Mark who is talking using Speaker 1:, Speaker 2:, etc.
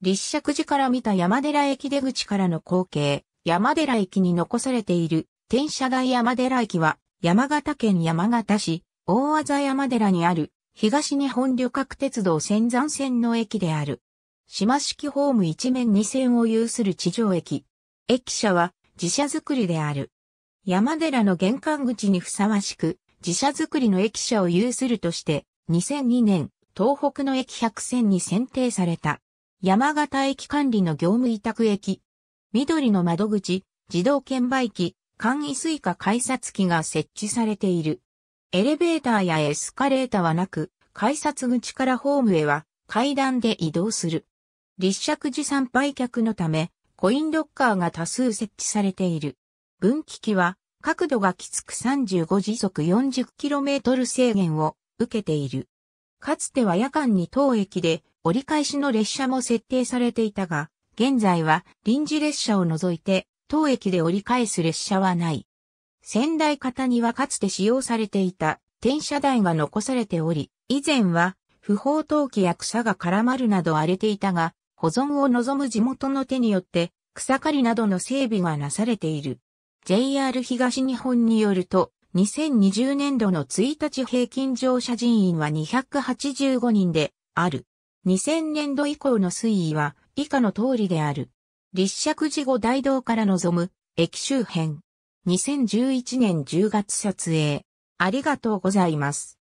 Speaker 1: 立石寺から見た山寺駅出口からの光景、山寺駅に残されている天社台山寺駅は山形県山形市大和山寺にある東日本旅客鉄道仙山線の駅である。島式ホーム一面二線を有する地上駅。駅舎は自社作りである。山寺の玄関口にふさわしく自社作りの駅舎を有するとして2002年東北の駅100選に選定された。山形駅管理の業務委託駅、緑の窓口、自動券売機、簡易スイカ改札機が設置されている。エレベーターやエスカレーターはなく、改札口からホームへは階段で移動する。立石寺産売却のため、コインロッカーが多数設置されている。分岐器は、角度がきつく35時速 40km 制限を受けている。かつては夜間に当駅で折り返しの列車も設定されていたが、現在は臨時列車を除いて、当駅で折り返す列車はない。仙台方にはかつて使用されていた転車台が残されており、以前は不法投棄や草が絡まるなど荒れていたが、保存を望む地元の手によって草刈りなどの整備がなされている。JR 東日本によると、2020年度の1日平均乗車人員は285人である。2000年度以降の推移は以下の通りである。立石寺後大道から望む駅周辺。2011年10月撮影。ありがとうございます。